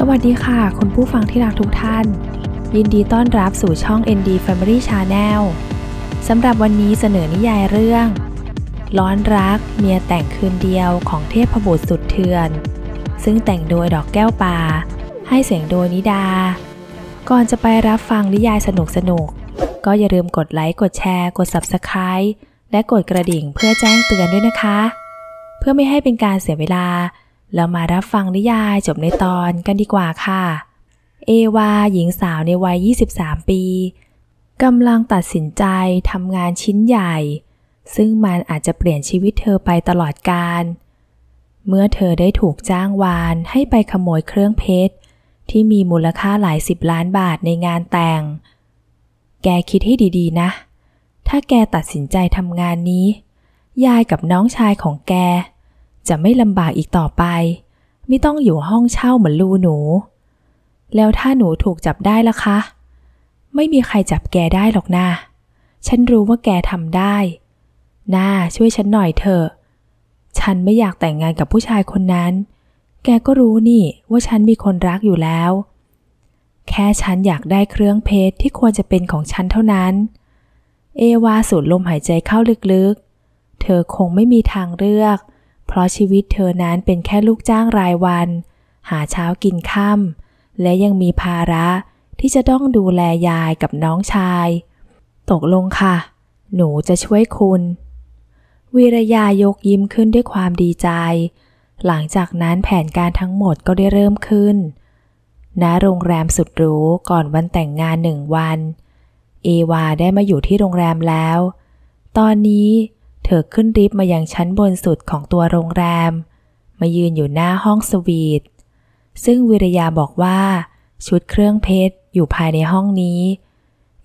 สวัสดีค่ะคุณผู้ฟังที่รักทุกท่าน ยินดีต้อนรับสู่ช่อง ND Family Channel สำหรับวันนี้เสนอนิยายเรื่อง ร้อนรักเมียแต่งคืนเดียวของเทพบุตรสุดเทือน ซึ่งแต่งโดยดอกแก้วป่าให้เสียงโดยนิดา ก่อนจะไปรับฟังนิยายสนุกสนุก ก็อย่าลืมกดไลค์กดแชร์ กด Subscribe และกดกระดิ่งเพื่อแจ้งเตือนด้วยนะคะ เพื่อไม่ให้เป็นการเสียเวลาเรามารับฟังนิยายจบในตอนกันดีกว่าค่ะ เอวาหญิงสาวในวัย 23 ปีกำลังตัดสินใจทำงานชิ้นใหญ่ ซึ่งมันอาจจะเปลี่ยนชีวิตเธอไปตลอดการ เมื่อเธอได้ถูกจ้างวานให้ไปขโมยเครื่องเพชร ที่มีมูลค่าหลายสิบล้านบาทในงานแต่ง แกคิดให้ดีๆนะ ถ้าแกตัดสินใจทำงานนี้ ยายกับน้องชายของแกจะไม่ลำบากอีกต่อไป ไม่ต้องอยู่ห้องเช่าเหมือนลูหนู แล้วถ้าหนูถูกจับได้ล่ะคะ ไม่มีใครจับแกได้หรอกนะ ฉันรู้ว่าแกทำได้นาช่วยฉันหน่อยเถอะ ฉันไม่อยากแต่งงานกับผู้ชายคนนั้น แกก็รู้นี่ว่าฉันมีคนรักอยู่แล้ว แค่ฉันอยากได้เครื่องเพชรที่ควรจะเป็นของฉันเท่านั้น เอวาสูดลมหายใจเข้าลึกๆ เธอคงไม่มีทางเลือกเพราะชีวิตเธอนั้นเป็นแค่ลูกจ้างรายวัน หาเช้ากินค่ำและยังมีภาระที่จะต้องดูแลยายกับน้องชาย ตกลงค่ะ หนูจะช่วยคุณวีรยายกยิ้มขึ้นด้วยความดีใจ หลังจากนั้นแผนการทั้งหมดก็ได้เริ่มขึ้น ณโรงแรมสุดหรู ก่อนวันแต่งงานหนึ่งวัน เอวาได้มาอยู่ที่โรงแรมแล้ว ตอนนี้เธอขึ้นริบมายังชั้นบนสุดของตัวโรงแรม มายืนอยู่หน้าห้องสวีทซึ่งวิรยาบอกว่า ชุดเครื่องเพชรอยู่ภายในห้องนี้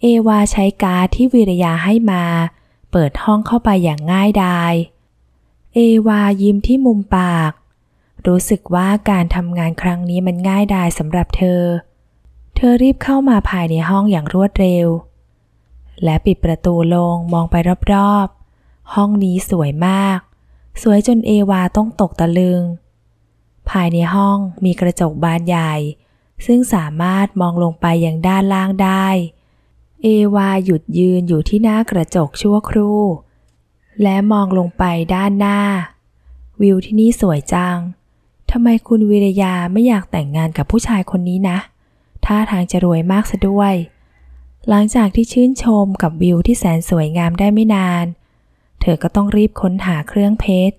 เอวาใช้การที่วิรยาให้มา เปิดห้องเข้าไปอย่างง่ายดายเอวายิ้มที่มุมปาก รู้สึกว่าการทำงานครั้งนี้มันง่ายดายสำหรับเธอ เธอรีบเข้ามาภายในห้องอย่างรวดเร็ว และปิดประตูลงมองไปรอบๆห้องนี้สวยมาก สวยจนเอวาต้องตกตะลึง ภายในห้องมีกระจกบานใหญ่ ซึ่งสามารถมองลงไปยังด้านล่างได้ เอวาหยุดยืนอยู่ที่หน้ากระจกชั่วครู่และมองลงไปด้านหน้า วิวที่นี่สวยจัง ทำไมคุณวิรยาไม่อยากแต่งงานกับผู้ชายคนนี้นะท่าทางจะรวยมากซะด้วย หลังจากที่ชื่นชมกับวิวที่แสนสวยงามได้ไม่นานเธอก็ต้องรีบค้นหาเครื่องเพชร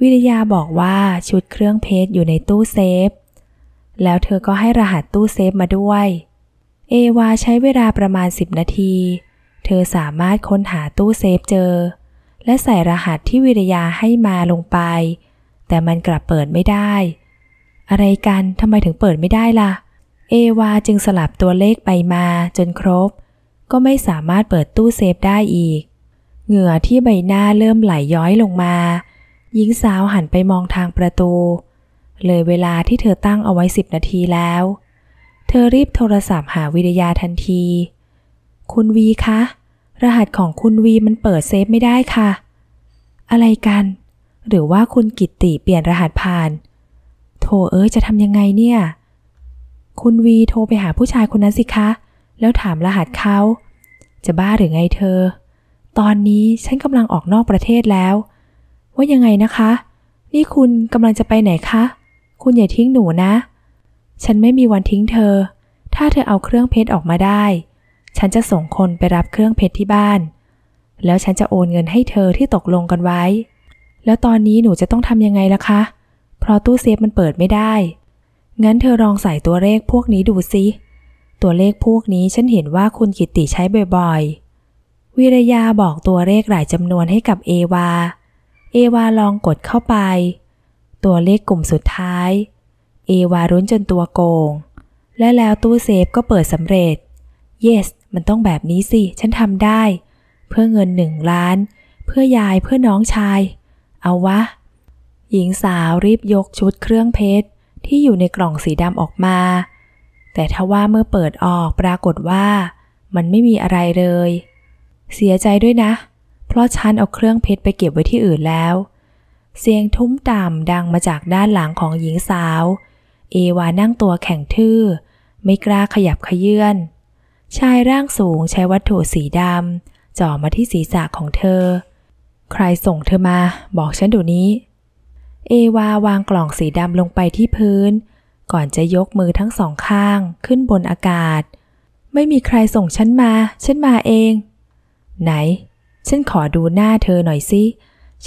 วิริยาบอกว่าชุดเครื่องเพชรอยู่ในตู้เซฟ แล้วเธอก็ให้รหัสตู้เซฟมาด้วย เอวาใช้เวลาประมาณ 10 นาที เธอสามารถค้นหาตู้เซฟเจอ และใส่รหัสที่วิริยาให้มาลงไป แต่มันกลับเปิดไม่ได้ อะไรกันทำไมถึงเปิดไม่ได้ล่ะ เอวาจึงสลับตัวเลขไปมา จนครบ ก็ไม่สามารถเปิดตู้เซฟได้อีกเหงื่อที่ใบหน้าเริ่มไหลยย้อยลงมา หญิงสาวหันไปมองทางประตู เลยเวลาที่เธอตั้งเอาไว้สิบนาทีแล้ว เธอรีบโทรศัพท์หาวิทยาทันที คุณวีคะ รหัสของคุณวีมันเปิดเซฟไม่ได้ค่ะ อะไรกัน หรือว่าคุณกิตติเปลี่ยนรหัสผ่าน โทเอ๋ยจะทำยังไงเนี่ย คุณวีโทรไปหาผู้ชายคนนั้นสิคะ แล้วถามรหัสเขา จะบ้าหรือไงเธอตอนนี้ฉันกำลังออกนอกประเทศแล้ว ว่ายังไงนะคะ นี่คุณกำลังจะไปไหนคะ คุณอย่าทิ้งหนูนะ ฉันไม่มีวันทิ้งเธอ ถ้าเธอเอาเครื่องเพชรออกมาได้ ฉันจะส่งคนไปรับเครื่องเพชรที่บ้าน แล้วฉันจะโอนเงินให้เธอที่ตกลงกันไว้ แล้วตอนนี้หนูจะต้องทำยังไงล่ะคะเพราะตู้เซฟมันเปิดไม่ได้งั้นเธอลองใส่ตัวเลขพวกนี้ดูซิตัวเลขพวกนี้ฉันเห็นว่าคุณกิติใช้บ่อย ๆวิรยาบอกตัวเลขหลายจำนวนให้กับเอวา เอวาลองกดเข้าไป ตัวเลขกลุ่มสุดท้าย เอวารุ้นจนตัวโกง และแล้วตู้เซฟก็เปิดสำเร็จ yes มันต้องแบบนี้สิ ฉันทำได้ เพื่อเงินหนึ่งล้าน เพื่อยายเพื่อน้องชาย เอาวะ หญิงสาวรีบยกชุดเครื่องเพชร ที่อยู่ในกล่องสีดำออกมา แต่ทว่าเมื่อเปิดออกปรากฏว่า มันไม่มีอะไรเลยเสียใจด้วยนะ เพราะฉันเอาเครื่องเพชรไปเก็บไว้ที่อื่นแล้ว เสียงทุ้มต่ำดังมาจากด้านหลังของหญิงสาว เอวานั่งตัวแข็งทื่อ ไม่กล้าขยับขยื่นชายร่างสูงใช้วัตถุสีดำจ่อมาที่ศีรษะของเธอ ใครส่งเธอมาบอกฉันดูนี้ เอวาวางกล่องสีดำลงไปที่พื้น ก่อนจะยกมือทั้งสองข้างขึ้นบนอากาศ ไม่มีใครส่งฉันมา ฉันมาเองไหนฉันขอดูหน้าเธอหน่อยสิ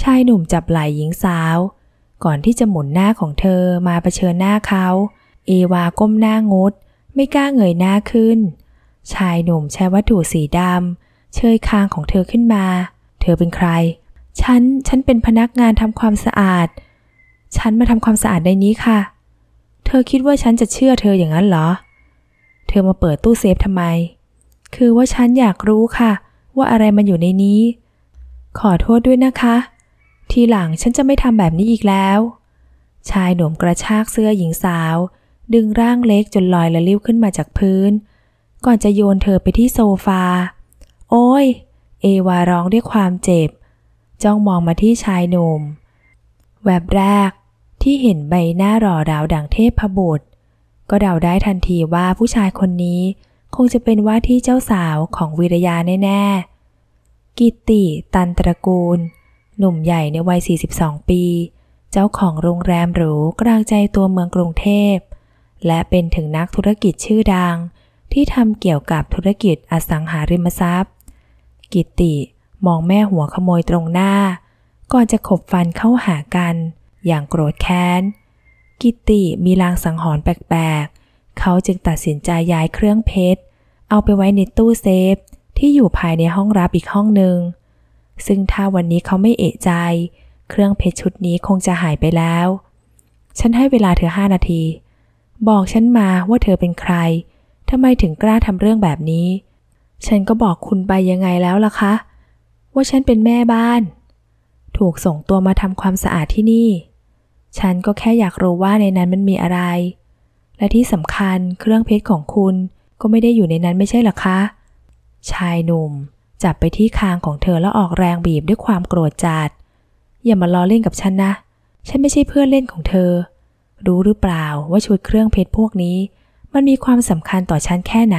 ชายหนุ่มจับไหล่หญิงสาว ก่อนที่จะหมุนหน้าของเธอมาเผชิญหน้าเขาเอวาก้มหน้างดไม่กล้าเงยหน้าขึ้น ชายหนุ่มใช้วัตถุสีดำ เชยคางของเธอขึ้นมา เธอเป็นใครฉันฉันเป็นพนักงานทำความสะอาด ฉันมาทำความสะอาดในนี้ค่ะ เธอคิดว่าฉันจะเชื่อเธออย่างนั้นเหรอ เธอมาเปิดตู้เซฟทำไม คือว่าฉันอยากรู้ค่ะว่าอะไรมันอยู่ในนี้ ขอโทษด้วยนะคะ ทีหลังฉันจะไม่ทำแบบนี้อีกแล้ว ชายหนุ่มกระชากเสื้อหญิงสาวดึงร่างเล็กจนลอยละลิ้วขึ้นมาจากพื้น ก่อนจะโยนเธอไปที่โซฟา โอ้ย เอวาร้องด้วยความเจ็บ จ้องมองมาที่ชายหนุ่ม แวบแรกที่เห็นใบหน้ารอดาวดังเทพบุตร ก็เดาได้ทันทีว่าผู้ชายคนนี้คงจะเป็นว่าที่เจ้าสาวของวิรยาแน่ ๆ กิติ ตันตระกูล หนุ่มใหญ่ในวัย 42 ปี เจ้าของโรงแรมหรูกลางใจตัวเมืองกรุงเทพ และเป็นถึงนักธุรกิจชื่อดัง ที่ทำเกี่ยวกับธุรกิจอสังหาริมทรัพย์ กิติ มองแม่หัวขโมยตรงหน้า ก่อนจะขบฟันเข้าหากัน อย่างโกรธแค้น กิติมีลางสังหรณ์แปลกๆ เขาจึงตัดสินใจย้ายเครื่องเพชรเอาไปไว้ในตู้เซฟที่อยู่ภายในห้องรับอีกห้องหนึ่งซึ่งถ้าวันนี้เขาไม่เอะใจ เครื่องเพชรชุดนี้คงจะหายไปแล้ว ฉันให้เวลาเธอห้านาที บอกฉันมาว่าเธอเป็นใคร ทำไมถึงกล้าทำเรื่องแบบนี้ ฉันก็บอกคุณไปยังไงแล้วล่ะคะ ว่าฉันเป็นแม่บ้าน ถูกส่งตัวมาทำความสะอาดที่นี่ ฉันก็แค่อยากรู้ว่าในนั้นมันมีอะไร และที่สำคัญเครื่องเพชรของคุณก็ไม่ได้อยู่ในนั้นไม่ใช่หรอคะ ชายหนุ่มจับไปที่คางของเธอแล้วออกแรงบีบด้วยความโกรธจัดอย่ามาล้อเล่นกับฉันนะ ฉันไม่ใช่เพื่อนเล่นของเธอ รู้หรือเปล่าว่าชุดเครื่องเพชรพวกนี้ มันมีความสำคัญต่อฉันแค่ไหน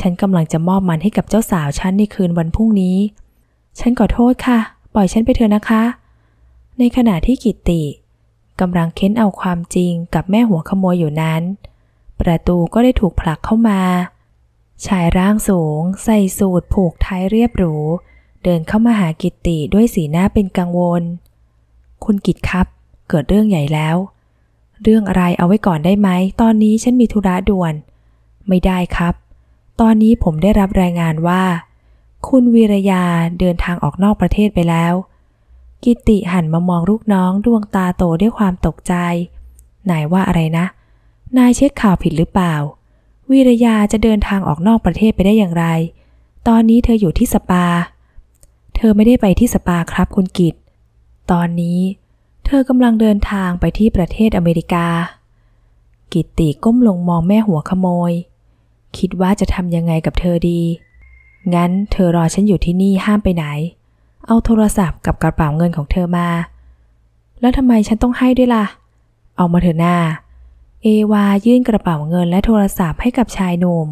ฉันกำลังจะมอบมันให้กับเจ้าสาวฉันในคืนวันพรุ่งนี้ ฉันขอโทษค่ะ ปล่อยฉันไปเถอะนะคะ ในขณะที่กิติกำลังเค้นเอาความจริงกับแม่หัวขโมยอยู่นั้นประตูก็ได้ถูกผลักเข้ามา ชายร่างสูง ใส่สูทผูกไทยเรียบหรูเดินเข้ามาหากิตติด้วยสีหน้าเป็นกังวล คุณกิตครับ เกิดเรื่องใหญ่แล้ว เรื่องอะไรเอาไว้ก่อนได้ไหมตอนนี้ฉันมีธุระด่วน ไม่ได้ครับ ตอนนี้ผมได้รับรายงานว่า คุณวีรยาเดินทางออกนอกประเทศไปแล้ว กิติหันมามองลูกน้องดวงตาโตด้วยความตกใจนายว่าอะไรนะนายเช็คข่าวผิดหรือเปล่า วิรยาจะเดินทางออกนอกประเทศไปได้อย่างไร ตอนนี้เธออยู่ที่สปา เธอไม่ได้ไปที่สปาครับคุณกิต ตอนนี้ เธอกำลังเดินทางไปที่ประเทศอเมริกา กิตติก้มลงมองแม่หัวขโมย คิดว่าจะทำยังไงกับเธอดี งั้นเธอรอฉันอยู่ที่นี่ห้ามไปไหน เอาโทรศัพท์กับกระเป๋าเงินของเธอมา แล้วทำไมฉันต้องให้ด้วยละ่ะ เอามาเถอะหน้าเอวายื่นกระเป๋าเงินและโทรศัพท์ให้กับชายหนุ่ม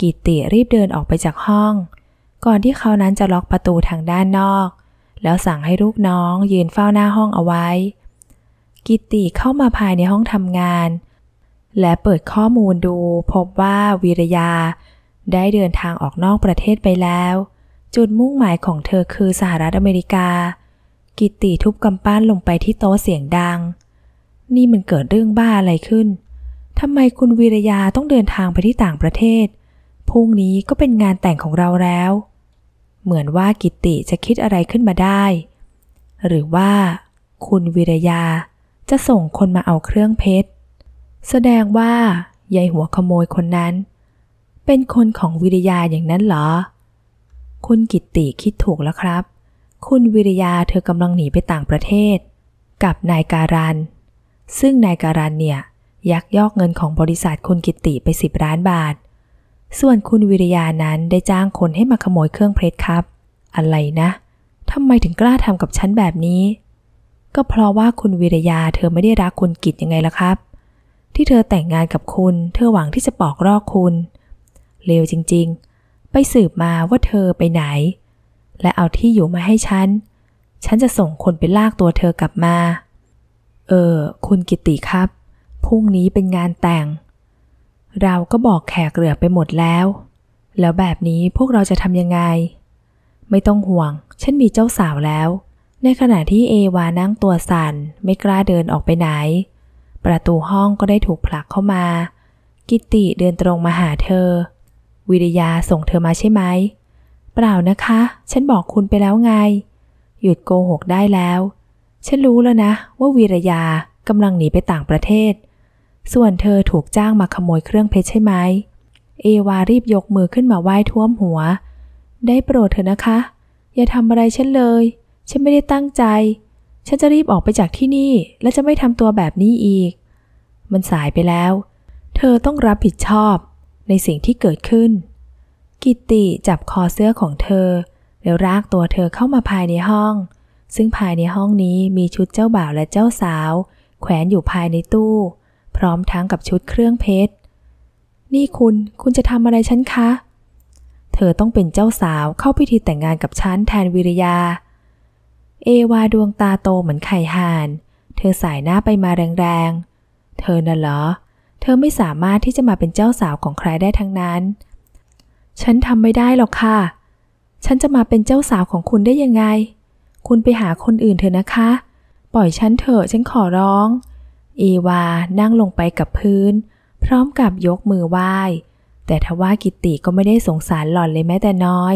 กิติรีบเดินออกไปจากห้อง ก่อนที่เขานั้นจะล็อกประตูทางด้านนอก แล้วสั่งให้ลูกน้องยืนเฝ้าหน้าห้องเอาไว้ กิติเข้ามาภายในห้องทำงาน และเปิดข้อมูลดูพบว่าวีรยา ได้เดินทางออกนอกประเทศไปแล้ว จุดมุ่งหมายของเธอคือสหรัฐอเมริกา กิติทุบกำปั้นลงไปที่โต๊ะเสียงดังนี่มันเกิดเรื่องบ้าอะไรขึ้น ทำไมคุณวีรยาต้องเดินทางไปที่ต่างประเทศพรุ่งนี้ก็เป็นงานแต่งของเราแล้ว เหมือนว่ากิติจะคิดอะไรขึ้นมาได้ หรือว่าคุณวีรยาจะส่งคนมาเอาเครื่องเพชร แสดงว่ายายหัวขโมยคนนั้น เป็นคนของวิริยาอย่างนั้นเหรอ คุณกิตติคิดถูกแล้วครับ คุณวิริยาเธอกำลังหนีไปต่างประเทศ กับนายการันซึ่งนายการันเนี่ยยักยอกเงินของบริษัทคุณกิติไป 10ล้านบาท ส่วนคุณวิริยานั้นได้จ้างคนให้มาขโมยเครื่องเพชรครับ อะไรนะ ทำไมถึงกล้าทำกับฉันแบบนี้ ก็เพราะว่าคุณวิริยาเธอไม่ได้รักคุณกิจยังไงล่ะครับ ที่เธอแต่งงานกับคุณ เธอหวังที่จะปอกรอกคุณเลวจริงๆ ไปสืบมาว่าเธอไปไหน และเอาที่อยู่มาให้ฉัน ฉันจะส่งคนไปลากตัวเธอกลับมาเออคุณกิติครับพรุ่งนี้เป็นงานแต่ง เราก็บอกแขกเหลือไปหมดแล้ว แล้วแบบนี้พวกเราจะทำยังไง ไม่ต้องห่วง ฉันมีเจ้าสาวแล้ว ในขณะที่ เอวานั่ง ตัวสัน่นไม่กล้าเดินออกไปไหน ประตูห้องก็ได้ถูกผลักเข้ามา กิติเดิน ตรง มา หาเธอ วิริยาส่งเธอมาใช่ไหมเปล่านะคะ ฉันบอกคุณไปแล้วไง หยุดโกหกได้แล้วฉันรู้แล้วนะว่าวีรยากำลังหนีไปต่างประเทศ ส่วนเธอถูกจ้างมาขโมยเครื่องเพชรใช่ไหม เอวารีบยกมือขึ้นมาไหว้ท่วมหัว ได้โปรดเถอะนะคะ อย่าทำอะไรฉันเลยฉันไม่ได้ตั้งใจ ฉันจะรีบออกไปจากที่นี่ และจะไม่ทำตัวแบบนี้อีก มันสายไปแล้ว เธอต้องรับผิดชอบในสิ่งที่เกิดขึ้น กิตติจับคอเสื้อของเธอแล้วรากตัวเธอเข้ามาภายในห้องซึ่งภายในห้องนี้มีชุดเจ้าบ่าวและเจ้าสาว แขวนอยู่ภายในตู้ พร้อมทั้งกับชุดเครื่องเพชร นี่คุณคุณจะทำอะไรฉันคะ เธอต้องเป็นเจ้าสาวเข้าพิธีแต่งงานกับฉันแทนวิริยาเอวาดวงตาโตเหมือนไข่ห่าน เธอสายหน้าไปมาแรงๆ เธอน่ะเหรอ เธอไม่สามารถที่จะมาเป็นเจ้าสาวของใครได้ทั้งนั้น ฉันทำไม่ได้หรอกค่ะ ฉันจะมาเป็นเจ้าสาวของคุณได้ยังไงคุณไปหาคนอื่นเถอะนะคะ ปล่อยฉันเถอะ ฉันขอร้อง เอวา นั่งลงไปกับพื้น พร้อมกับยกมือไหว้ แต่ทว่ากิติก็ไม่ได้สงสารหล่อนเลยแม้แต่น้อย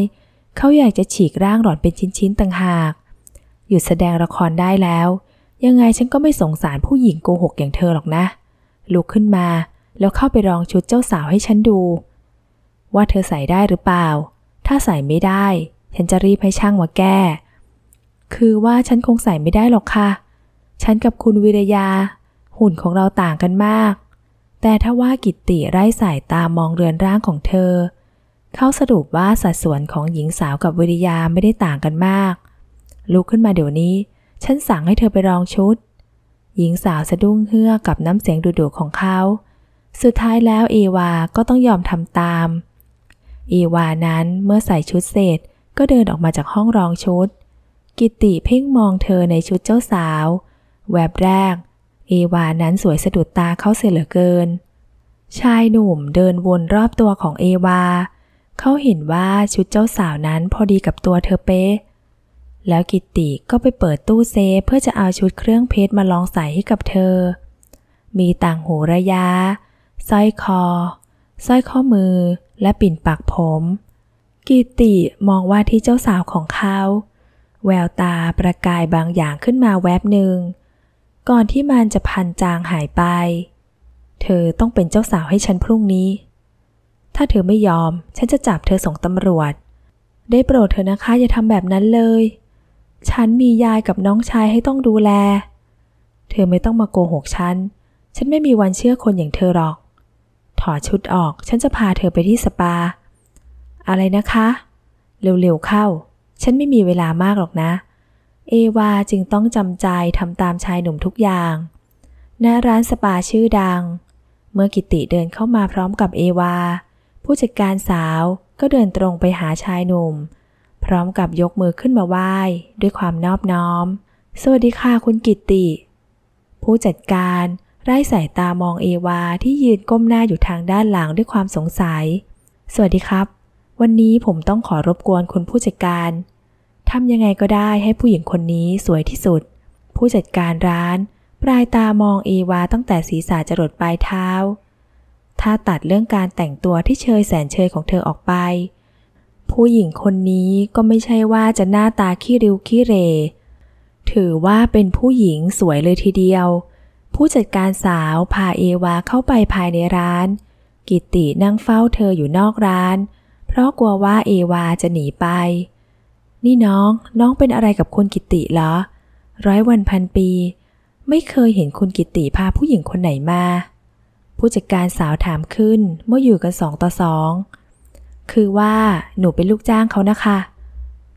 เขาอยากจะฉีกร่างหล่อนเป็นชิ้นๆต่างหาก หยุดแสดงละครได้แล้ว ยังไงฉันก็ไม่สงสารผู้หญิงโกหกอย่างเธอหรอกนะ ลุกขึ้นมาแล้วเข้าไปรองชุดเจ้าสาวให้ฉันดู ว่าเธอใส่ได้หรือเปล่า ถ้าใส่ไม่ได้ ฉันจะรีบให้ช่างมาแก้คือว่าฉันคงใส่ไม่ได้หรอกค่ะ ฉันกับคุณวิรยา หุ่นของเราต่างกันมาก แต่ถ้าว่ากิตติไร้สายตามองเรือนร่างของเธอ เขาสรุปว่าสัดส่วนของหญิงสาวกับวิริยาไม่ได้ต่างกันมาก ลุกขึ้นมาเดี๋ยวนี้ ฉันสั่งให้เธอไปรองชุด หญิงสาวสะดุ้งเฮือกกับน้ำเสียงดุดุของเขา สุดท้ายแล้วเอวาก็ต้องยอมทำตาม เอวานั้นเมื่อใส่ชุดเสร็จก็เดินออกมาจากห้องรองชุดเกิติเพ่งมองเธอในชุดเจ้าสาว แวบแรก เอวานั้นสวยสะดุดตาเขาเสียเหลือเกิน ชายหนุ่มเดินวนรอบตัวของเอวา เขาเห็นว่าชุดเจ้าสาวนั้นพอดีกับตัวเธอเป๊ะแล้วกิติก็ไปเปิดตู้เซฟเพื่อจะเอาชุดเครื่องเพชรมาลองใส่ให้กับเธอ มีต่างหูระยะสร้อยคอสร้อยข้อมือ และปิ่นปักผม กิติมองว่าที่เจ้าสาวของเขาแววตาประกายบางอย่างขึ้นมาแวบหนึ่งก่อนที่มันจะพันจางหายไป เธอต้องเป็นเจ้าสาวให้ฉันพรุ่งนี้ ถ้าเธอไม่ยอมฉันจะจับเธอส่งตำรวจ ได้โปรดเธอนะคะอย่าทำแบบนั้นเลยฉันมียายกับน้องชายให้ต้องดูแล เธอไม่ต้องมาโกหกฉันฉันไม่มีวันเชื่อคนอย่างเธอหรอก ถอดชุดออกฉันจะพาเธอไปที่สปา อะไรนะคะ เร็วๆเข้าฉันไม่มีเวลามากหรอกนะ เอวาจึงต้องจำใจทำตามชายหนุ่มทุกอย่างหน้าร้านสปาชื่อดัง เมื่อกิติเดินเข้ามาพร้อมกับเอวา ผู้จัดการสาวก็เดินตรงไปหาชายหนุ่ม พร้อมกับยกมือขึ้นมาไหว้ ด้วยความนอบน้อม สวัสดีค่ะคุณกิติ ผู้จัดการไร้สายตามองเอวา ที่ยืนก้มหน้าอยู่ทางด้านหลังด้วยความสงสัย สวัสดีครับวันนี้ผมต้องขอรบกวนคุณผู้จัดการทำยังไงก็ได้ให้ผู้หญิงคนนี้สวยที่สุด ผู้จัดการร้านปลายตามองเอวาตั้งแต่ศีรษะจรดปลายเท้า ถ้าตัดเรื่องการแต่งตัวที่เชยแสนเชยของเธอออกไป ผู้หญิงคนนี้ก็ไม่ใช่ว่าจะหน้าตาขี้ริ้วขี้เร ถือว่าเป็นผู้หญิงสวยเลยทีเดียว ผู้จัดการสาวพาเอวาเข้าไปภายในร้าน กิตินั่งเฝ้าเธออยู่นอกร้านเพราะกลัวว่าเอวาจะหนีไป นี่น้องน้องเป็นอะไรกับคุณกิติเหรอ ร้อยวันพันปีไม่เคยเห็นคุณกิติพาผู้หญิงคนไหนมา ผู้จัดการสาวถามขึ้นเมื่ออยู่กันสองต่อสอง คือว่าหนูเป็นลูกจ้างเขานะคะ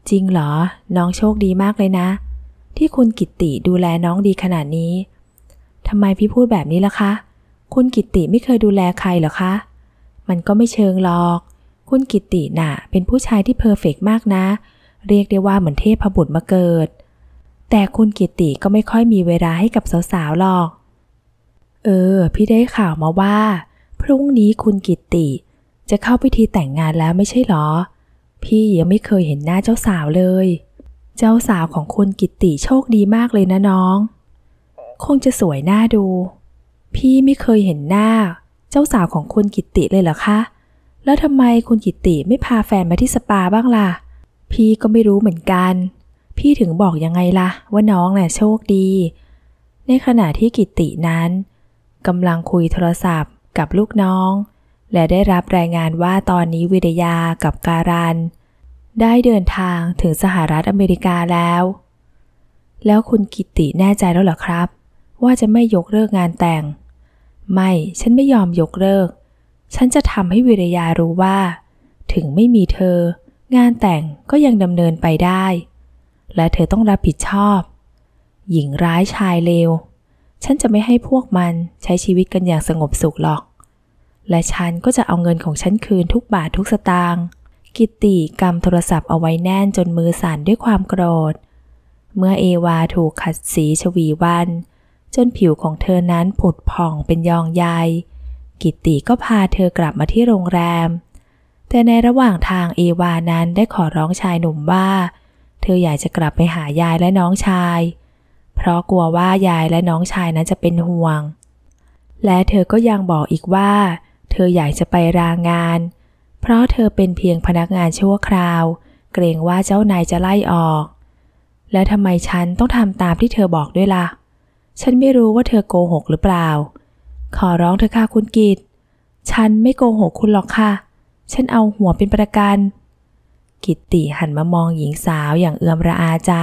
จริงเหรอ น้องโชคดีมากเลยนะ ที่คุณกิติดูแลน้องดีขนาดนี้ทำไมพี่พูดแบบนี้ล่ะคะ คุณกิติไม่เคยดูแลใครเหรอคะ มันก็ไม่เชิงหรอกคุณกิติน่ะ เป็นผู้ชายที่เพอร์เฟกมากนะ เรียกได้ว่าเหมือนเทพบุตรมาเกิด แต่คุณกิติก็ไม่ค่อยมีเวลาให้กับสาวๆหรอก เออ พี่ได้ข่าวมาว่า พรุ่งนี้คุณกิติจะเข้าพิธีแต่งงานแล้วไม่ใช่หรอ พี่ยังไม่เคยเห็นหน้าเจ้าสาวเลย เจ้าสาวของคุณกิติโชคดีมากเลยนะน้อง คงจะสวยหน้าดู พี่ไม่เคยเห็นหน้า เจ้าสาวของคุณกิติเลยเหรอคะแล้วทำไมคุณกิติไม่พาแฟนมาที่สปาบ้างล่ะ พี่ก็ไม่รู้เหมือนกัน พี่ถึงบอกยังไงล่ะว่าน้องแหละโชคดี ในขณะที่กิตินั้นกำลังคุยโทรศัพท์กับลูกน้อง และได้รับรายงานว่าตอนนี้วิทยากับการัน ได้เดินทางถึงสหรัฐอเมริกาแล้ว แล้วคุณกิติแน่ใจแล้วเหรอครับ ว่าจะไม่ยกเลิกงานแต่งไม่ฉันไม่ยอมยกเลิกฉันจะทำให้วิรยารู้ว่า ถึงไม่มีเธอ งานแต่งก็ยังดำเนินไปได้ และเธอต้องรับผิดชอบ หญิงร้ายชายเลว ฉันจะไม่ให้พวกมันใช้ชีวิตกันอย่างสงบสุขหรอก และฉันก็จะเอาเงินของฉันคืนทุกบาททุกสตางค์กิตติกำโทรศัพท์เอาไว้แน่นจนมือสั่นด้วยความโกรธ เมื่อเอวาถูกขัดสีชวีวันจนผิวของเธอนั้นผุดผ่องเป็นยองใยยกิตติก็พาเธอกลับมาที่โรงแรม แต่ในระหว่างทางเอวานั้นได้ขอร้องชายหนุ่มว่า เธออยากจะกลับไปหายายและน้องชาย เพราะกลัวว่ายายและน้องชายนั้นจะเป็นห่วง และเธอก็ยังบอกอีกว่า เธออยากจะไปรางาน เพราะเธอเป็นเพียงพนักงานชั่วคราว เกรงว่าเจ้านายจะไล่ออก และทำไมฉันต้องทำตามที่เธอบอกด้วยละ่ะ ฉันไม่รู้ว่าเธอโกหกหรือเปล่าขอร้องเถอะค่ะคุณกิต ฉันไม่โกหกคุณหรอกค่ะ ฉันเอาหัวเป็นประกัน กิตติหันมามองหญิงสาวอย่างเอื้อมระอาใจ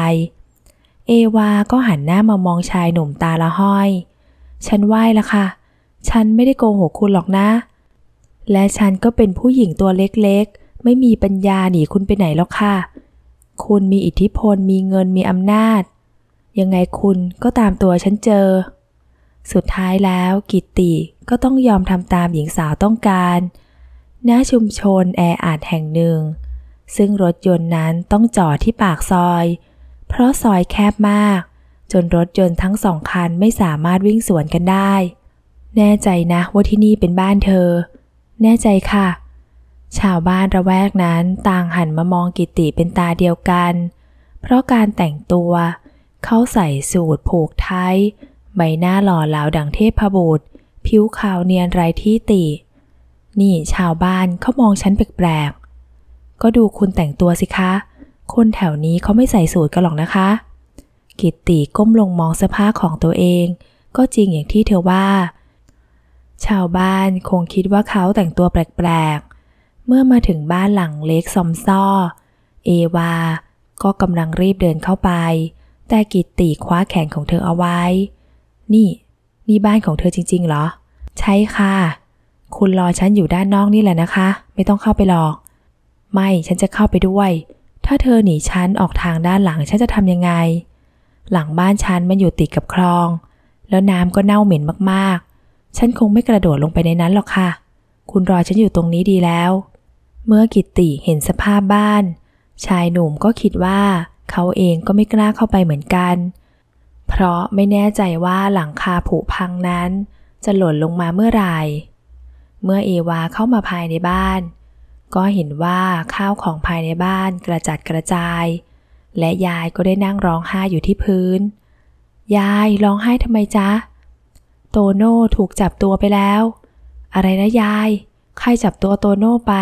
เอวาก็หันหน้ามามองชายหนุ่มตาละห้อย ฉันไหว้ละค่ะ ฉันไม่ได้โกหกคุณหรอกนะ และฉันก็เป็นผู้หญิงตัวเล็กๆ ไม่มีปัญญาหนีคุณไปไหนแล้วค่ะ คุณมีอิทธิพลมีเงินมีอำนาจ ยังไงคุณก็ตามตัวฉันเจอสุดท้ายแล้วกิตติก็ต้องยอมทำตามหญิงสาวต้องการณชุมชนแออัดแห่งหนึ่ง ซึ่งรถยนต์นั้นต้องจอดที่ปากซอย เพราะซอยแคบมาก จนรถยนต์ทั้งสองคันไม่สามารถวิ่งสวนกันได้ แน่ใจนะว่าที่นี่เป็นบ้านเธอ แน่ใจค่ะ ชาวบ้านระแวกนั้นต่างหันมามองกิติเป็นตาเดียวกัน เพราะการแต่งตัวเขาใส่สูทผูกไทยใบหน้าหล่อเหลาดังเทพบุตรผิวขาวเนียนไร้ที่ติ นี่ชาวบ้านเขามองฉันแปลกๆ ก็ดูคุณแต่งตัวสิคะ คนแถวนี้เขาไม่ใส่สูตรกันหรอกนะคะ กิตติก้มลงมองเสื้อผ้าของตัวเอง ก็จริงอย่างที่เธอว่า ชาวบ้านคงคิดว่าเขาแต่งตัวแปลกๆ เมื่อมาถึงบ้านหลังเล็กซอมซ่อเอวา ก็กำลังรีบเดินเข้าไป แต่กิตติคว้าแขนของเธอเอาไว้นี่นี่บ้านของเธอจริง ๆ เหรอ ใช่ค่ะ คุณรอฉันอยู่ด้านนอกนี่แหละนะคะ ไม่ต้องเข้าไปหรอก ไม่ฉันจะเข้าไปด้วย ถ้าเธอหนีฉันออกทางด้านหลังฉันจะทำยังไง หลังบ้านฉันมันอยู่ติดกับคลอง แล้วน้ำก็เน่าเหม็นมากๆ ฉันคงไม่กระโดดลงไปในนั้นหรอกค่ะ คุณรอฉันอยู่ตรงนี้ดีแล้ว เมื่อกิตติเห็นสภาพบ้าน ชายหนุ่มก็คิดว่าเขาเองก็ไม่กล้าเข้าไปเหมือนกันเเพราะไม่แน่ใจว่าหลังคาผุพังนั้น จะหล่นลงมาเมื่อไหร่ เมื่อเอวาเข้ามาภายในบ้าน ก็เห็นว่าข้าวของภายในบ้านกระจัดกระจาย และยายก็ได้นั่งร้องไห้อยู่ที่พื้น ยายร้องไห้ทำไมจ๊ะ โตโน่ถูกจับตัวไปแล้ว อะไรนะยาย ใครจับตัวโตโน่ไป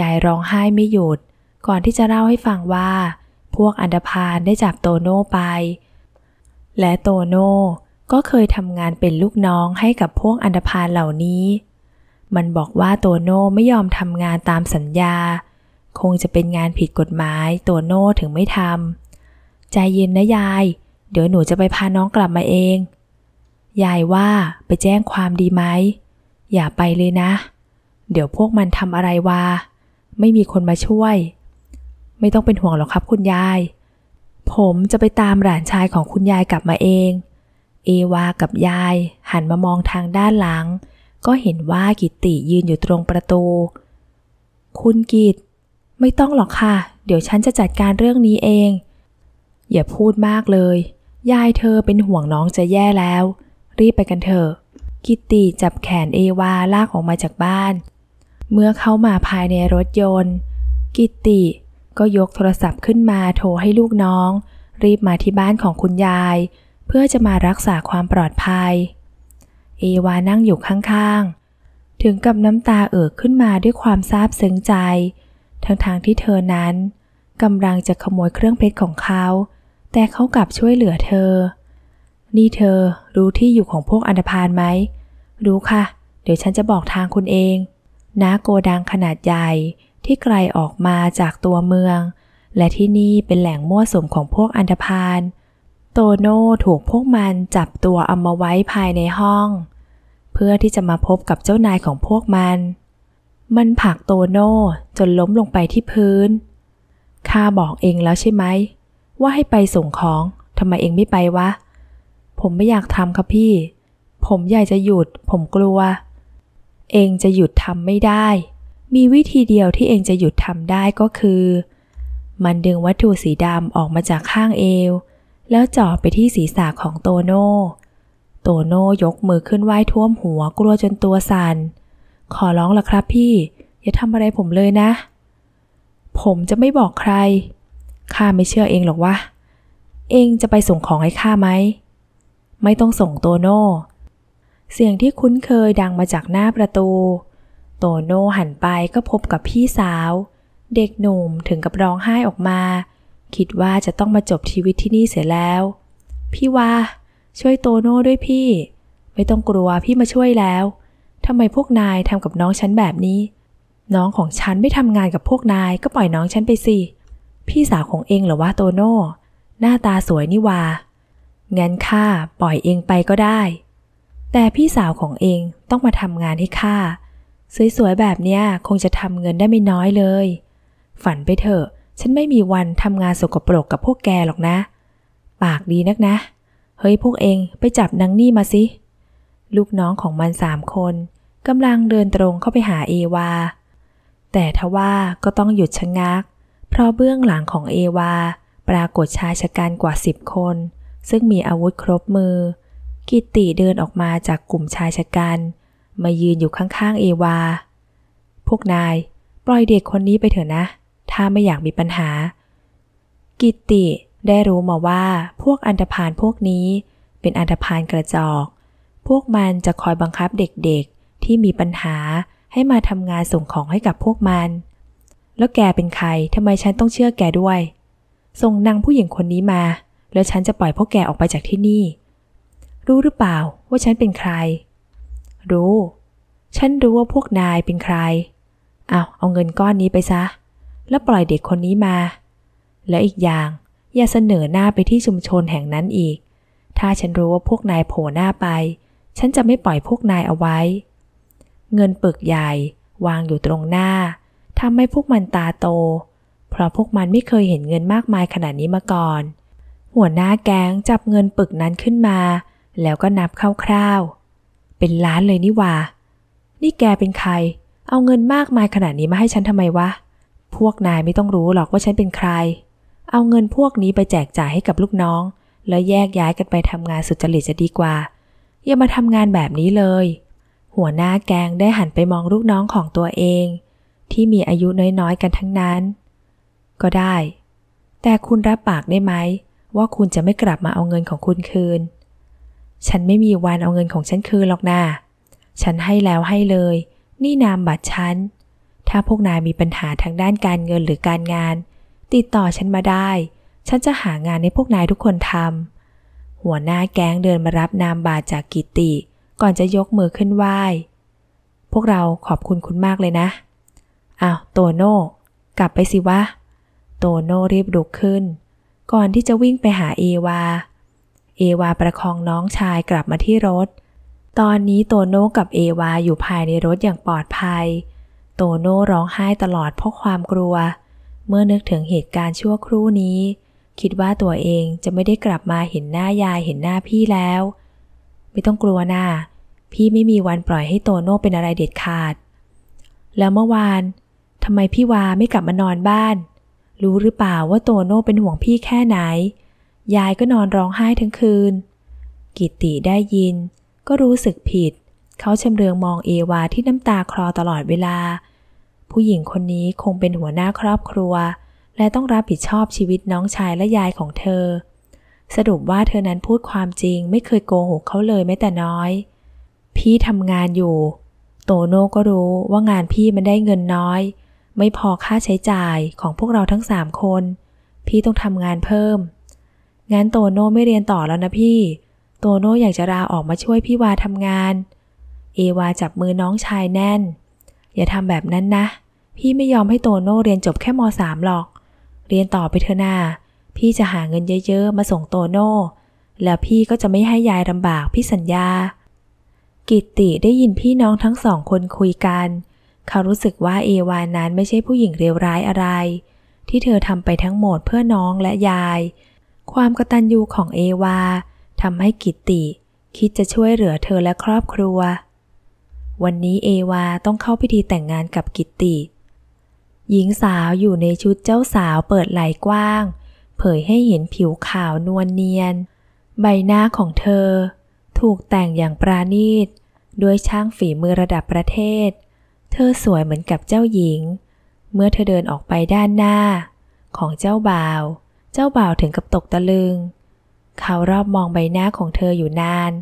ยายร้องไห้ไม่หยุด ก่อนที่จะเล่าให้ฟังว่า พวกอันดพานได้จับโตโน่ไปและโตโน่ก็เคยทำงานเป็นลูกน้องให้กับพวกอันดพานเหล่านี้ มันบอกว่าโตโน่ไม่ยอมทำงานตามสัญญา คงจะเป็นงานผิดกฎหมายโตโน่ถึงไม่ทำใจเย็นนะยาย เดี๋ยวหนูจะไปพาน้องกลับมาเองยายว่าไปแจ้งความดีไหม อย่าไปเลยนะ เดี๋ยวพวกมันทำอะไรวาไม่มีคนมาช่วย ไม่ต้องเป็นห่วงหรอกครับคุณยายผมจะไปตามหลานชายของคุณยายกลับมาเอง เอวากับยายหันมามองทางด้านหลัง ก็เห็นว่ากิตติยืนอยู่ตรงประตู คุณกิตไม่ต้องหรอกค่ะ เดี๋ยวฉันจะจัดการเรื่องนี้เอง อย่าพูดมากเลย ยายเธอเป็นห่วงน้องจะแย่แล้ว รีบไปกันเถอะ กิตติจับแขนเอวาลากออกมาจากบ้าน เมื่อเข้ามาภายในรถยนต์ กิตติก็ยกโทรศัพท์ขึ้นมาโทรให้ลูกน้อง รีบมาที่บ้านของคุณยาย เพื่อจะมารักษาความปลอดภัย เอวานั่งอยู่ข้างๆ ถึงกับน้ำตาเอ่อขึ้นมาด้วยความซาบซึ้งใจ ทั้งๆทที่เธอนั้นกำลังจะขโมยเครื่องเพชรของเขา แต่เขากลับช่วยเหลือเธอ นี่เธอรู้ที่อยู่ของพวกอันพานไหม รู้ค่ะ เดี๋ยวฉันจะบอกทางคุณเองนะโกดังขนาดใหญ่ที่ไกลออกมาจากตัวเมือง และที่นี่เป็นแหล่งมั่วสุมของพวกอันธพาลโตโน่ถูกพวกมันจับตัวเอามาไว้ภายในห้อง เพื่อที่จะมาพบกับเจ้านายของพวกมัน มันผักโตโน่จนล้มลงไปที่พื้น ข้าบอกเองแล้วใช่ไหม ว่าให้ไปส่งของทำไมเองไม่ไปวะ ผมไม่อยากทำครับพี่ ผมอยากจะหยุดผมกลัว เองจะหยุดทำไม่ได้มีวิธีเดียวที่เองจะหยุดทำได้ก็คือ มันดึงวัตถุสีดำออกมาจากข้างเอว แล้วจ่อไปที่ศีรษะของโตโน่ โตโน่ยกมือขึ้นไหว้ท่วมหัวกลัวจนตัวสัน่นขอร้องละครับพี่ อย่าทำอะไรผมเลยนะ ผมจะไม่บอกใครข้าไม่เชื่อเองหรอกวะเองจะไปส่งของให้ข้าไหมไม่ต้องส่งโตโน่ เสียงที่คุ้นเคยดังมาจากหน้าประตูโตโน่หันไปก็พบกับพี่สาว เด็กหนุ่มถึงกับร้องไห้ออกมา คิดว่าจะต้องมาจบชีวิตที่นี่เสียแล้ว พี่ว่า ช่วยโตโน่ด้วยพี่ไม่ต้องกลัวพี่มาช่วยแล้วทำไมพวกนายทำกับน้องฉันแบบนี้ น้องของฉันไม่ทำงานกับพวกนายก็ปล่อยน้องฉันไปสิพี่สาวของเองเหรอวะโตโน่ หน้าตาสวยนี่วางั้นข้าปล่อยเองไปก็ได้ แต่พี่สาวของเองต้องมาทำงานให้ข้าสวยๆแบบเนี้ยคงจะทำเงินได้ไม่น้อยเลย ฝันไปเถอะ ฉันไม่มีวันทำงานสกปรกกับพวกแกหรอกนะ ปากดีนักนะ เฮ้ยพวกเองไปจับนางนี่มาสิ ลูกน้องของมันสามคนกำลังเดินตรงเข้าไปหาเอวา แต่ทว่าก็ต้องหยุดชะงัก เพราะเบื้องหลังของเอวา ปรากฏชายชะกันกว่าสิบคน ซึ่งมีอาวุธครบมือ กิตติเดินออกมาจากกลุ่มชายชะกันมายืนอยู่ข้างๆเอวา พวกนายปล่อยเด็กคนนี้ไปเถอะนะ ถ้าไม่อยากมีปัญหา กิติได้รู้มาว่า พวกอันธพาลพวกนี้ เป็นอันธพาลกระจอก พวกมันจะคอยบังคับเด็กๆที่มีปัญหาให้มาทำงานส่งของให้กับพวกมัน แล้วแกเป็นใคร ทำไมฉันต้องเชื่อแกด้วย ส่งนางผู้หญิงคนนี้มา แล้วฉันจะปล่อยพวกแกออกไปจากที่นี่ รู้หรือเปล่าว่าฉันเป็นใครรู้ ฉันรู้ว่าพวกนายเป็นใคร เอา เอาเงินก้อนนี้ไปซะ แล้วปล่อยเด็กคนนี้มา แล้วอีกอย่าง อย่าเสนอหน้าไปที่ชุมชนแห่งนั้นอีก ถ้าฉันรู้ว่าพวกนายโผล่หน้าไป ฉันจะไม่ปล่อยพวกนายเอาไว้ เงินปึกใหญ่ วางอยู่ตรงหน้า ทำให้พวกมันตาโต เพราะพวกมันไม่เคยเห็นเงินมากมายขนาดนี้มาก่อน หัวหน้าแก๊งจับเงินปึกนั้นขึ้นมา แล้วก็นับคร่าวๆเป็นล้านเลยนี่ว่า นี่แกเป็นใคร เอาเงินมากมายขนาดนี้มาให้ฉันทำไมวะ พวกนายไม่ต้องรู้หรอกว่าฉันเป็นใคร เอาเงินพวกนี้ไปแจกจ่ายให้กับลูกน้อง แล้วแยกย้ายกันไปทำงานสุจริตจะดีกว่า อย่ามาทำงานแบบนี้เลย หัวหน้าแกงได้หันไปมองลูกน้องของตัวเอง ที่มีอายุน้อย ๆ กันทั้งนั้น ก็ได้ แต่คุณรับปากได้ไหมว่าคุณจะไม่กลับมาเอาเงินของคุณคืนฉันไม่มีวันเอาเงินของฉันคืนหรอกนาฉันให้แล้วให้เลย นี่นามบัตรฉัน ถ้าพวกนายมีปัญหาทางด้านการเงินหรือการงาน ติดต่อฉันมาได้ ฉันจะหางานให้พวกนายทุกคนทำ หัวหน้าแก๊งเดินมารับนามบาจากกิติ ก่อนจะยกมือขึ้นไหว้ พวกเราขอบคุณคุณมากเลยนะ อ้าว โตโน่ กลับไปสิวะ โตโน่รีบลุกขึ้น ก่อนที่จะวิ่งไปหาเอวาเอวาประคองน้องชายกลับมาที่รถ ตอนนี้โตโน่กับเอวาอยู่ภายในรถอย่างปลอดภัย โตโน่ร้องไห้ตลอดเพราะความกลัว เมื่อนึกถึงเหตุการณ์ชั่วครู่นี้ คิดว่าตัวเองจะไม่ได้กลับมาเห็นหน้ายายเห็นหน้าพี่แล้ว ไม่ต้องกลัวนะ่าพี่ไม่มีวันปล่อยให้โตโน่เป็นอะไรเด็ดขาด แล้วเมื่อวานทำไมพี่วาไม่กลับมานอนบ้าน รู้หรือเปล่าว่าโตโน่เป็นห่วงพี่แค่ไหนยายก็นอนร้องไห้ทั้งคืน กิติได้ยิน ก็รู้สึกผิด เขาชำเรืองมองเอวาที่น้ำตาคลอตลอดเวลา ผู้หญิงคนนี้คงเป็นหัวหน้าครอบครัว และต้องรับผิดชอบชีวิตน้องชายและยายของเธอ สรุปว่าเธอนั้นพูดความจริงไม่เคยโกหกเขาเลยแม้แต่น้อย พี่ทำงานอยู่ โตโน่ก็รู้ว่างานพี่มันได้เงินน้อย ไม่พอค่าใช้จ่ายของพวกเราทั้งสามคน พี่ต้องทำงานเพิ่มงั้นโตโน่ไม่เรียนต่อแล้วนะพี่ โตโน่อยากจะลาออกมาช่วยพี่วาทำงาน เอวาจับมือน้องชายแน่น อย่าทำแบบนั้นนะ พี่ไม่ยอมให้โตโน่เรียนจบแค่มสามหรอก เรียนต่อไปเถอะนาพี่จะหาเงินเยอะๆมาส่งโตโน่ แล้วพี่ก็จะไม่ให้ยายลำบาก พี่สัญญา กิตติได้ยินพี่น้องทั้งสองคนคุยกัน เขารู้สึกว่าเอวานั้นไม่ใช่ผู้หญิงเลวร้ายอะไร ที่เธอทำไปทั้งหมดเพื่อน้องและยายความกตัญญูของเอวาทำให้กิตติคิดจะช่วยเหลือเธอและครอบครัว วันนี้เอวาต้องเข้าพิธีแต่งงานกับกิติ หญิงสาวอยู่ในชุดเจ้าสาวเปิดไหล่กว้าง เผยให้เห็นผิวขาวนวลเนียน ใบหน้าของเธอ ถูกแต่งอย่างปราณีต ด้วยช่างฝีมือระดับประเทศ เธอสวยเหมือนกับเจ้าหญิง เมื่อเธอเดินออกไปด้านหน้าของเจ้าบ่าวเจ้าบ่าวถึงกับตกตะลึง เขารอบมองใบหน้าของเธออยู่นาน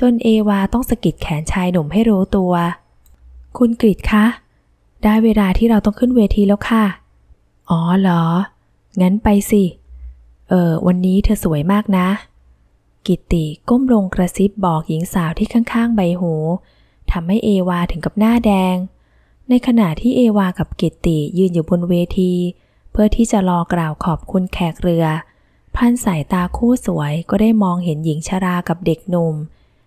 จนเอวาต้องสะกิดแขนชายหนุ่มให้รู้ตัว คุณกริดคะ ได้เวลาที่เราต้องขึ้นเวทีแล้วค่ะ อ๋อเหรอ งั้นไปสิ เออวันนี้เธอสวยมากนะ กิติก้มลงกระซิบบอกหญิงสาวที่ข้างๆใบหู ทำให้เอวาถึงกับหน้าแดง ในขณะที่เอวากับกิติยืนอยู่บนเวทีพื่อที่จะรอกล่าวขอบคุณแขกเรือ พันสายตาคู่สวยก็ได้มองเห็นหญิงชรากับเด็กหนุ่ม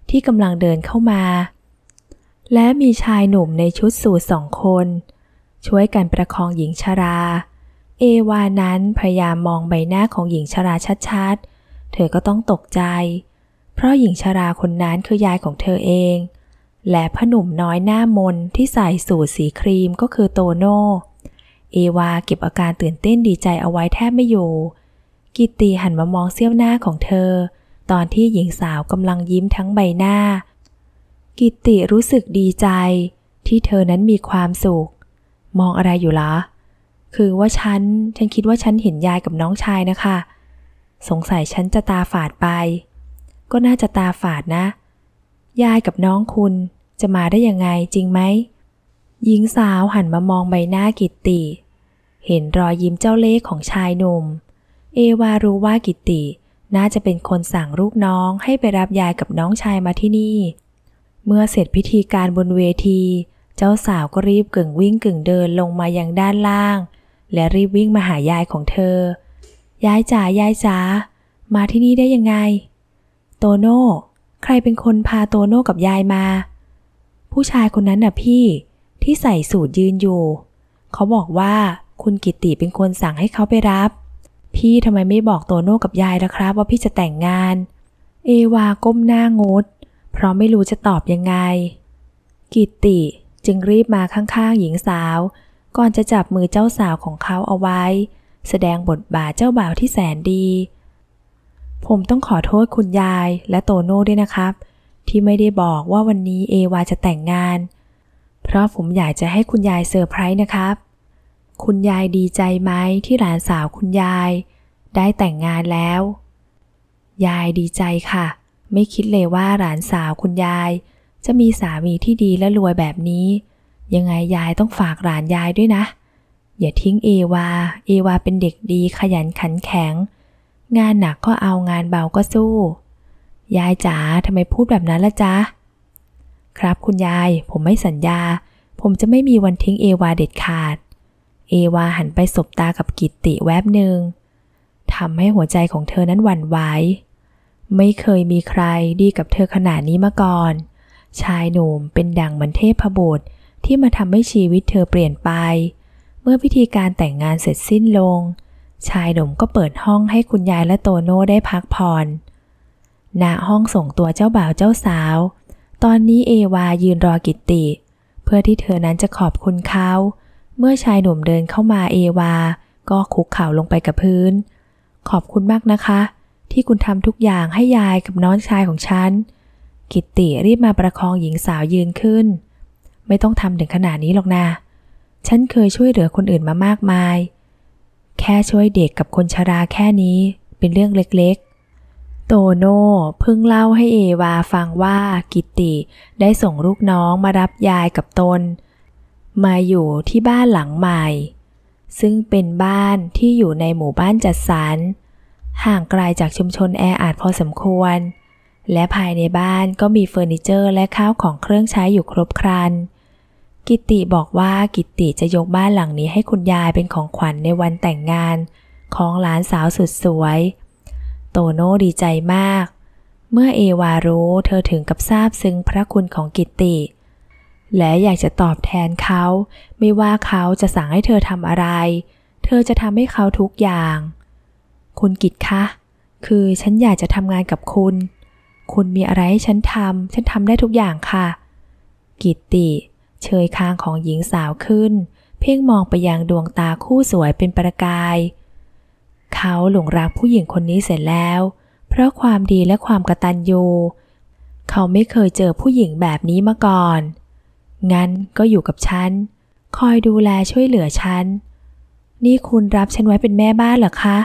ที่กำลังเดินเข้ามา และมีชายหนุ่มในชุดสูทสองคน ช่วยกันประคองหญิงชรา เอวา นั้นพยายามมองใบหน้าของหญิงชราชัดๆ เธอก็ต้องตกใจ เพราะหญิงชราคนนั้นคือยายของเธอเอง และพ่ะหนุ่มน้อยหน้ามนที่ใส่สูทสีครีมก็คือโตโน่เอวาเก็บอาการตื่นเต้นดีใจเอาไว้แทบไม่อยู่ กิตติหันมามองเสี้ยวหน้าของเธอ ตอนที่หญิงสาวกำลังยิ้มทั้งใบหน้า กิตติรู้สึกดีใจที่เธอนั้นมีความสุขมองอะไรอยู่ละคือว่าฉันฉันคิดว่าฉันเห็นยายกับน้องชายนะคะ สงสัยฉันจะตาฝาดไป ก็น่าจะตาฝาดนะ ยายกับน้องคุณจะมาได้ยังไงจริงไหมหญิงสาวหันมามองใบหน้ากิตติเห็นรอยยิ้มเจ้าเล่ห์ของชายหนุ่ม เอวารู้ว่ากิติน่าจะเป็นคนสั่งลูกน้องให้ไปรับยายกับน้องชายมาที่นี่ เมื่อเสร็จพิธีการบนเวที เจ้าสาวก็รีบกึ่งวิ่งกึ่งเดินลงมายังด้านล่าง และรีบวิ่งมาหายายของเธอ ยายจ๋า ยายจ๋า มาที่นี่ได้ยังไง โตโน่ ใครเป็นคนพาโตโน่กับยายมา ผู้ชายคนนั้นน่ะพี่ที่ใส่สูทยืนอยู่ เขาบอกว่าคุณกิติเป็นคนสั่งให้เขาไปรับ พี่ทำไมไม่บอกโตโน่กับยายล่ะครับว่าพี่จะแต่งงาน เอวา ก้มหน้างดเพราะไม่รู้จะตอบยังไง กิติจึงรีบมาข้างๆหญิงสาว ก่อนจะจับมือเจ้าสาวของเขาเอาไว้ แสดงบทบาทเจ้าบ่าวที่แสนดี ผมต้องขอโทษคุณยาย และโตโน่ด้วยนะครับ ที่ไม่ได้บอกว่าวันนี้เอวาจะแต่งงานเพราะผมอยากจะให้คุณยายเซอร์ไพรส์นะครับคุณยายดีใจไหม ที่หลานสาวคุณยายได้แต่งงานแล้ว ยายดีใจค่ะ ไม่คิดเลยว่าหลานสาวคุณยายจะมีสามีที่ดีและรวยแบบนี้ ยังไงยายต้องฝากหลานยายด้วยนะ อย่าทิ้งเอวา เอวาเป็นเด็กดีขยันขันแข็ง งานหนักก็เอางานเบาก็สู้ ยายจ๋าทำไมพูดแบบนั้นละจ๊ะ ครับคุณยายผมไม่สัญญา ผมจะไม่มีวันทิ้งเอวาเด็ดขาดเอวาหันไปสบตากับกิตติแวบหนึ่งทำให้หัวใจของเธอนั้นหวั่นไหวไม่เคยมีใครดีกับเธอขนาดนี้มาก่อน ชายหนุ่มเป็นดังเหมือนเทพบุตรที่มาทำให้ชีวิตเธอเปลี่ยนไป เมื่อพิธีการแต่งงานเสร็จสิ้นลง ชายหนุ่มก็เปิดห้องให้คุณยายและโตโน่ได้พักผ่อนหน้าห้องส่งตัวเจ้าบ่าวเจ้าสาวตอนนี้เอวายืนรอกิตติเพื่อที่เธอนั้นจะขอบคุณเขาเมื่อชายหนุ่มเดินเข้ามาเอวา ก็คุกเข่าลงไปกับพื้น ขอบคุณมากนะคะ ที่คุณทำทุกอย่างให้ยายกับน้องชายของฉัน กิตติรีบมาประคองหญิงสาวยืนขึ้น ไม่ต้องทำถึงขนาดนี้หรอกนะ ฉันเคยช่วยเหลือคนอื่นมามากมาย แค่ช่วยเด็กกับคนชราแค่นี้เป็นเรื่องเล็กๆ โตโน่เพิ่งเล่าให้เอวาฟังว่ากิตติได้ส่งลูกน้องมารับยายกับตนมาอยู่ที่บ้านหลังใหม่ ซึ่งเป็นบ้านที่อยู่ในหมู่บ้านจัดสรร ห่างไกลาจากชุมชนแออัดพอสมควร และภายในบ้านก็มีเฟอร์นิเจอร์และข้าวของเครื่องใช้อยู่ครบครันกิติบอกว่ากิติจะยกบ้านหลังนี้ให้คุณยายเป็นของขวัญในวันแต่งงาน ของหลานสาวสุดสวย โตโน่ดีใจมาก เมื่อเอวารู้เธอถึงกับซาบซึ้งพระคุณของกิติเและอยากจะตอบแทนเขา ไม่ว่าเขาจะสั่งให้เธอทำอะไร เธอจะทำให้เขาทุกอย่าง คุณกิตคะ คือฉันอยากจะทำงานกับคุณ คุณมีอะไรให้ฉันทำ ฉันทำได้ทุกอย่างค่ะ กิตติ เชยคางของหญิงสาวขึ้น เพ่งมองไปยังดวงตาคู่สวยเป็นประกาย เขาหลงรักผู้หญิงคนนี้เสร็จแล้ว เพราะความดีและความกระตันยู เขาไม่เคยเจอผู้หญิงแบบนี้มาก่อนงั้นก็อยู่กับฉัน คอยดูแลช่วยเหลือฉัน นี่คุณรับฉันไว้เป็นแม่บ้านเหรอคะ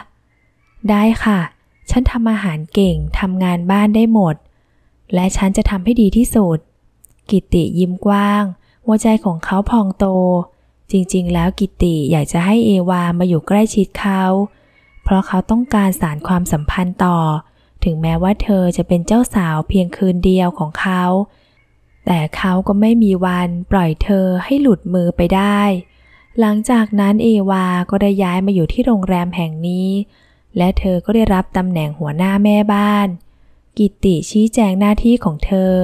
ได้ค่ะ ฉันทำอาหารเก่งทำงานบ้านได้หมด และฉันจะทำให้ดีที่สุด กิติยิ้มกว้าง หัวใจของเขาพองโต จริงๆแล้วกิติอยากจะให้เอวามาอยู่ใกล้ชิดเขา เพราะเขาต้องการสารความสัมพันธ์ต่อ ถึงแม้ว่าเธอจะเป็นเจ้าสาวเพียงคืนเดียวของเขาแต่เขาก็ไม่มีวันปล่อยเธอให้หลุดมือไปได้ หลังจากนั้นเอวาก็ได้ย้ายมาอยู่ที่โรงแรมแห่งนี้ และเธอก็ได้รับตำแหน่งหัวหน้าแม่บ้าน กิติชี้แจงหน้าที่ของเธอ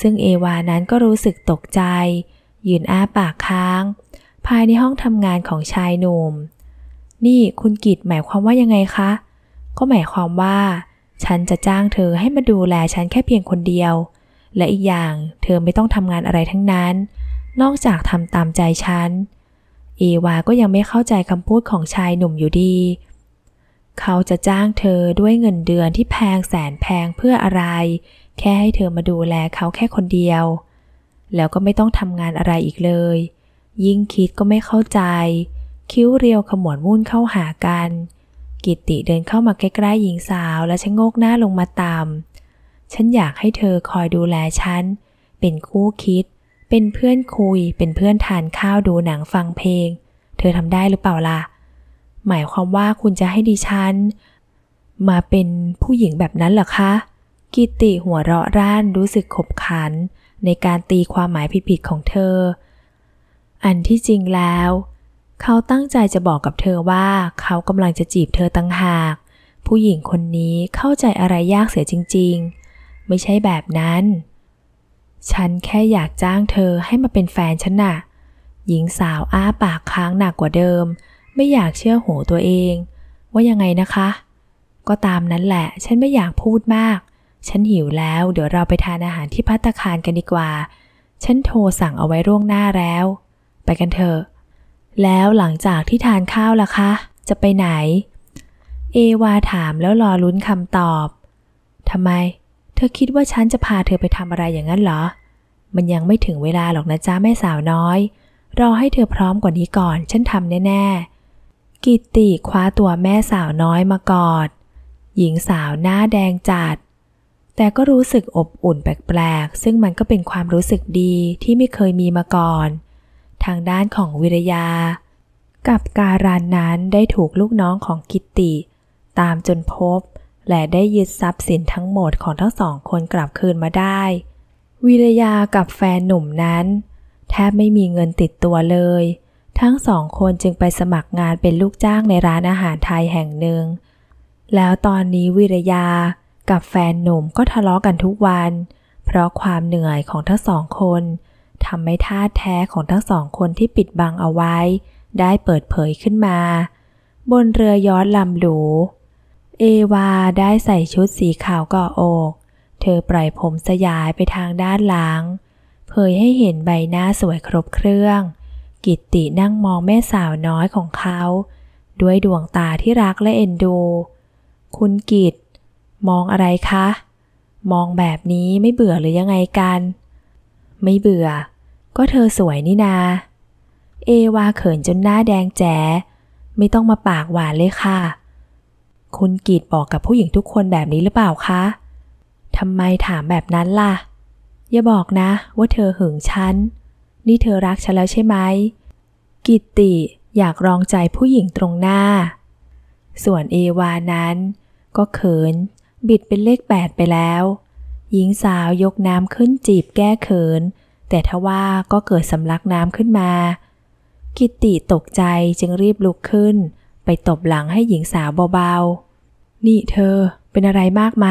ซึ่งเอวานั้นก็รู้สึกตกใจ ยืนอ้าปากค้าง ภายในห้องทำงานของชายหนุ่ม นี่คุณกิตหมายความว่ายังไงคะ ก็หมายความว่า ฉันจะจ้างเธอให้มาดูแลฉันแค่เพียงคนเดียวและอีกอย่างเธอไม่ต้องทำงานอะไรทั้งนั้น นอกจากทำตามใจฉัน เอวาก็ยังไม่เข้าใจคำพูดของชายหนุ่มอยู่ดี เขาจะจ้างเธอด้วยเงินเดือนที่แพงแสนแพงเพื่ออะไร แค่ให้เธอมาดูแลเขาแค่คนเดียว แล้วก็ไม่ต้องทำงานอะไรอีกเลย ยิ่งคิดก็ไม่เข้าใจ คิ้วเรียวขมวดมุ่นเข้าหากัน กิติเดินเข้ามาใกล้ ๆ หญิงสาวและชะโงกหน้าลงมาตามฉันอยากให้เธอคอยดูแลฉัน เป็นคู่คิด เป็นเพื่อนคุย เป็นเพื่อนทานข้าวดูหนังฟังเพลง เธอทำได้หรือเปล่าล่ะ หมายความว่าคุณจะให้ดิฉัน มาเป็นผู้หญิงแบบนั้นเหรอคะ กิติหัวเราะร่านรู้สึกขบขัน ในการตีความหมายผิดๆของเธอ อันที่จริงแล้ว เขาตั้งใจจะบอกกับเธอว่าเขากำลังจะจีบเธอตั้งหาก ผู้หญิงคนนี้เข้าใจอะไรยากเสียจริง ๆไม่ใช่แบบนั้น ฉันแค่อยากจ้างเธอให้มาเป็นแฟนฉันนะ่ะ หญิงสาวอ้าปากค้างหนักกว่าเดิม ไม่อยากเชื่อหูตัวเอง ว่ายังไงนะคะ ก็ตามนั้นแหละ ฉันไม่อยากพูดมาก ฉันหิวแล้ว เดี๋ยวเราไปทานอาหารที่พัตคารกันดีกว่า ฉันโทรสั่งเอาไว้ร่วงหน้าแล้ว ไปกันเถอะ แล้วหลังจากที่ทานข้าวล่ะคะ จะไปไหน เอวาถามแล้วรอลุ้นคำตอบทำไมธอคิดว่าฉันจะพาเธอไปทำอะไรอย่างนั้นเหรอ มันยังไม่ถึงเวลาหรอกนะจ้าแม่สาวน้อย รอให้เธอพร้อมกว่านี้ก่อนฉันทำแน่ ๆ กิติคว้าตัวแม่สาวน้อยมากอด หญิงสาวหน้าแดงจัด แต่ก็รู้สึกอบอุ่นแปลกๆ ซึ่งมันก็เป็นความรู้สึกดีที่ไม่เคยมีมาก่อน ทางด้านของวิรยา กับการานนั้นได้ถูกลูกน้องของกิติตามจนพบและได้ยึดทรัพย์สินทั้งหมดของทั้งสองคนกลับคืนมาได้ วิรยากับแฟนหนุ่มนั้น แทบไม่มีเงินติดตัวเลย ทั้งสองคนจึงไปสมัครงานเป็นลูกจ้างในร้านอาหารไทยแห่งหนึ่ง แล้วตอนนี้วิรยากับแฟนหนุ่มก็ทะเลาะกันทุกวัน เพราะความเหนื่อยของทั้งสองคนทำให้ท่าแท้ของทั้งสองคนที่ปิดบังเอาไว้ ได้เปิดเผยขึ้นมา บนเรือยอดลำหรูเอวาได้ใส่ชุดสีขาวก่ออก เธอปล่อยผมสยายไปทางด้านหลังเผยให้เห็นใบหน้าสวยครบเครื่อง กิตตินั่งมองแม่สาวน้อยของเขา ด้วยดวงตาที่รักและเอ็นดู คุณกิตมองอะไรคะ มองแบบนี้ไม่เบื่อหรือยังไงกัน ไม่เบื่อ ก็เธอสวยนี่นาเอวาเขินจนหน้าแดงแจ๋ไม่ต้องมาปากหวานเลยค่ะคุณกีดบอกกับผู้หญิงทุกคนแบบนี้หรือเปล่าคะ ทำไมถามแบบนั้นล่ะ อย่าบอกนะว่าเธอหึงฉัน นี่เธอรักฉันแล้วใช่ไหมกิตติอยากรองใจผู้หญิงตรงหน้า ส่วนเอวานั้น ก็เขินบิดเป็นเลขแปดไปแล้ว หญิงสาวยกน้ำขึ้นจีบแก้เขิน แต่ทว่าก็เกิดสำลักน้ำขึ้นมา กิตติตกใจจึงรีบลุกขึ้นไปตบหลังให้หญิงสาวเบาๆ นี่เธอเป็นอะไรมากไหม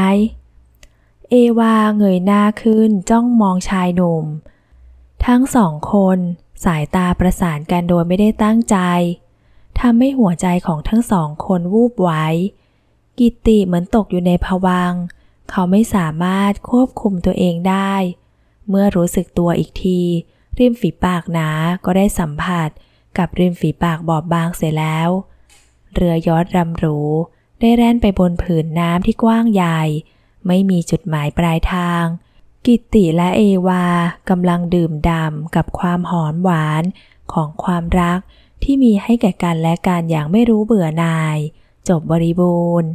เอวาเงยหน้าขึ้นจ้องมองชายหนุ่ม ทั้งสองคนสายตาประสานกันโดยไม่ได้ตั้งใจ ทำให้หัวใจของทั้งสองคนวูบไวกิติเหมือนตกอยู่ในภวัง เขาไม่สามารถควบคุมตัวเองได้ เมื่อรู้สึกตัวอีกที ริมฝีปากหนาก็ได้สัมผัสกับริมฝีปากบอบบางเสียแล้วเรือยอดรำรูได้แล่นไปบนผืนน้ำที่กว้างใหญ่ ไม่มีจุดหมายปลายทาง กิติและเอวากำลังดื่มด่ำกับความหอมหวานของความรักที่มีให้แก่กันและกันอย่างไม่รู้เบื่อนาย จบบริบูรณ์